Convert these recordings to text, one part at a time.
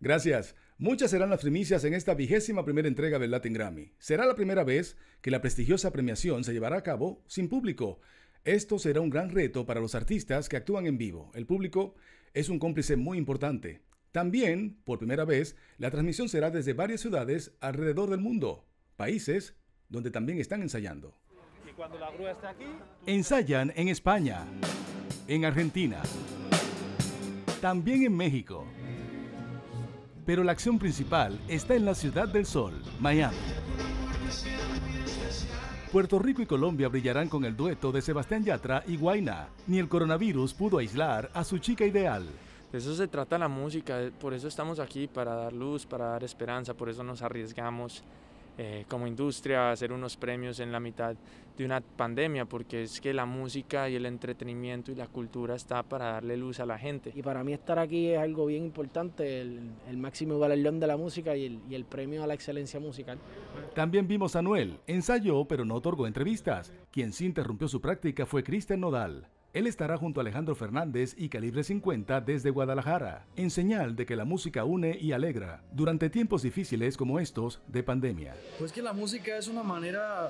Gracias. Muchas serán las primicias en esta vigésima primera entrega del Latin Grammy. Será la primera vez que la prestigiosa premiación se llevará a cabo sin público. Esto será un gran reto para los artistas que actúan en vivo. El público es un cómplice muy importante. También, por primera vez, la transmisión será desde varias ciudades alrededor del mundo, países donde también están ensayando. Y cuando la aquí, ensayan en España, en Argentina, también en México pero la acción principal está en la Ciudad del Sol, Miami. Puerto Rico y Colombia brillarán con el dueto de Sebastián Yatra y Guayna. Ni el coronavirus pudo aislar a su chica ideal. De eso se trata la música, eh, por eso estamos aquí, para dar luz, para dar esperanza, por eso nos arriesgamos. Eh, como industria, hacer unos premios en la mitad de una pandemia, porque es que la música y el entretenimiento y la cultura está para darle luz a la gente. Y para mí estar aquí es algo bien importante, el, máximo galardón de la música y el, y el, premio a la excelencia musical. También vimos a Noel, ensayó pero no otorgó entrevistas. Quien sí interrumpió su práctica fue Cristian Nodal. Él estará junto a Alejandro Fernández y Calibre 50 desde Guadalajara, en señal de que la música une y alegra durante tiempos difíciles como estos de pandemia. Pues que la música es una manera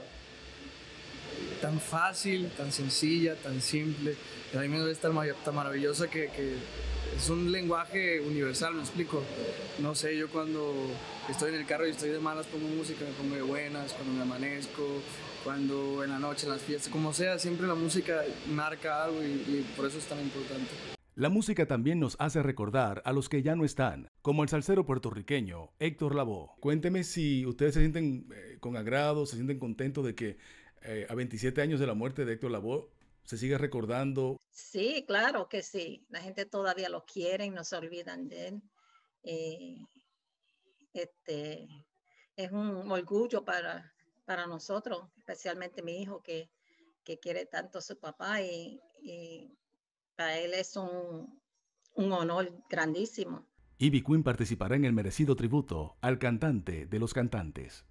tan fácil, tan sencilla, tan simple, a mí me tan maravillosa que es un lenguaje universal, me explico. No sé, yo cuando estoy en el carro y estoy de malas pongo música, me pongo de buenas, cuando me amanezco, cuando en la noche, en las fiestas, como sea, siempre la música marca algo y, por eso es tan importante. La música también nos hace recordar a los que ya no están, como el salsero puertorriqueño Héctor Lavoe. Cuénteme si ustedes se sienten eh, con agrado, se sienten contentos de que eh, a 27 años de la muerte de Héctor Lavoe se sigue recordando. Sí, claro que sí. La gente todavía lo quiere y no se olvidan de él. Eh, este, es un orgullo para, para nosotros, especialmente mi hijo que, quiere tanto a su papá y, para él es un, honor grandísimo. Ivy Queen participará en el merecido tributo al cantante de los cantantes.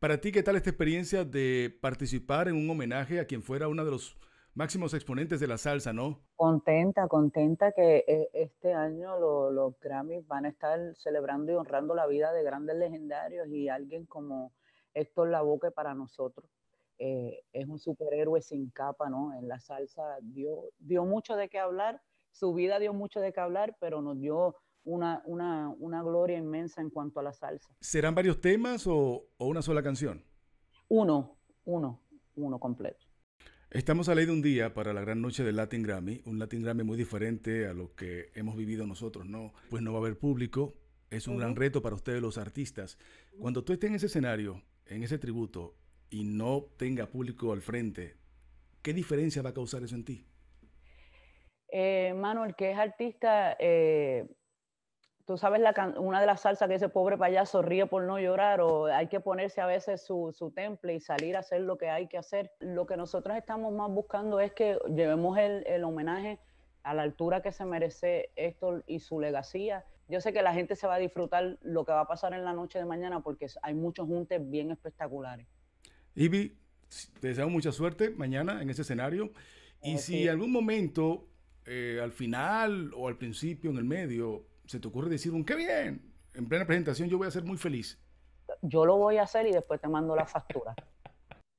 Para ti, ¿qué tal esta experiencia de participar en un homenaje a quien fuera uno de los máximos exponentes de la salsa, ¿no? Contenta, contenta que eh, este año los, Grammys van a estar celebrando y honrando la vida de grandes legendarios y alguien como Héctor Lavoque para nosotros eh, es un superhéroe sin capa, ¿no? En la salsa dio, dio mucho de qué hablar, su vida dio mucho de qué hablar, pero nos dio una, una, gloria inmensa en cuanto a la salsa. ¿Serán varios temas o una sola canción? Uno, uno, uno completo. Estamos a la ley de un día para la gran noche del Latin Grammy, un Latin Grammy muy diferente a lo que hemos vivido nosotros, ¿no? Pues no va a haber público, es un gran reto para ustedes los artistas. Cuando tú estés en ese escenario, en ese tributo, y no tenga público al frente, ¿qué diferencia va a causar eso en ti? Eh, Manuel, que es artista, eh, tú sabes una de las salsas que ese pobre payaso ríe por no llorar o hay que ponerse a veces su, temple y salir a hacer lo que hay que hacer. Lo que nosotros estamos más buscando es que llevemos el, homenaje a la altura que se merece esto y su legacía. Yo sé que la gente se va a disfrutar lo que va a pasar en la noche de mañana porque hay muchos juntes bien espectaculares. Ibi, te deseo mucha suerte mañana en ese escenario. Y si algún momento, eh, al final o al principio, en el medio, se te ocurre decir un qué bien, en plena presentación yo voy a ser muy feliz. Yo lo voy a hacer y después te mando la factura.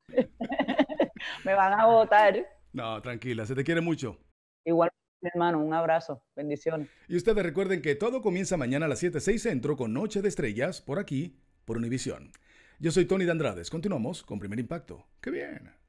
Me van a votar. No, tranquila, se te quiere mucho. Igual, hermano, un abrazo, bendiciones. Y ustedes recuerden que todo comienza mañana a las 7, 6 Centro con Noche de Estrellas por aquí, por Univisión. Yo soy Tony de Andrades. Continuamos con Primer Impacto. ¡Qué bien!